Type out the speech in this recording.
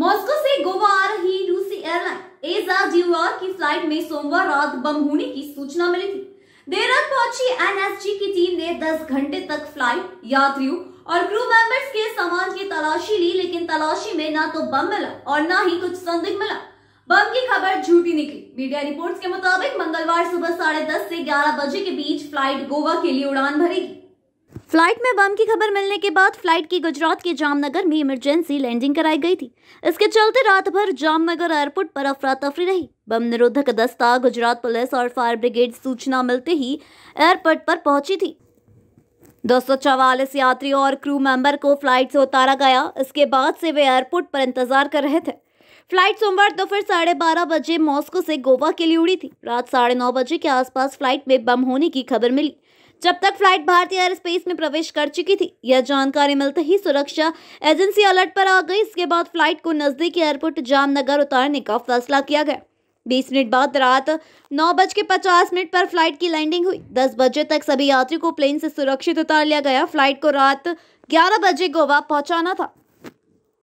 Moscow से गोवा आ रही रूसी एयरलाइन एजा जीवा की फ्लाइट में सोमवार रात बम होने की सूचना मिली थी देर रात पहुंची एनएसजी की टीम ने 10 घंटे तक फ्लाइट यात्रियों और क्रू मेंबर्स के सामान की तलाशी ली लेकिन तलाशी में ना तो बम मिला और ना ही कुछ संदिग्ध मिला बम की खबर झूठी निकली मीडिया रिपोर्ट्स के मुताबिक मंगलवार सुबह साढ़े दस ऐसी ग्यारह बजे के बीच फ्लाइट गोवा के लिए उड़ान भरेगी फ्लाइट में बम की खबर मिलने के बाद फ्लाइट की गुजरात के जामनगर में इमरजेंसी लैंडिंग कराई गई थी इसके चलते रात भर जामनगर एयरपोर्ट पर अफरा तफरी रही बम निरोधक दस्ता गुजरात पुलिस और फायर ब्रिगेड सूचना मिलते ही एयरपोर्ट पर पहुंची थी दो यात्रियों और क्रू मेंबर को फ्लाइट से उतारा गया इसके बाद से वे एयरपोर्ट पर इंतजार कर रहे थे फ्लाइट सोमवार दोपहर साढ़े बारह बजे मॉस्को से गोवा के लिए उड़ी थी रात साढ़े नौ बजे के आसपास फ्लाइट में बम होने की खबर मिली जब तक फ्लाइट भारतीय एयर स्पेस में प्रवेश कर चुकी थी यह जानकारी मिलते ही सुरक्षा एजेंसी अलर्ट पर आ गई इसके बाद फ्लाइट को नजदीकी एयरपोर्ट जामनगर उतारने का फैसला किया गया बीस मिनट बाद रात नौ बज के पचास मिनट पर फ्लाइट की लैंडिंग हुई दस बजे तक सभी यात्रियों को प्लेन से सुरक्षित उतार लिया गया फ्लाइट को रात ग्यारह बजे गोवा पहुंचाना था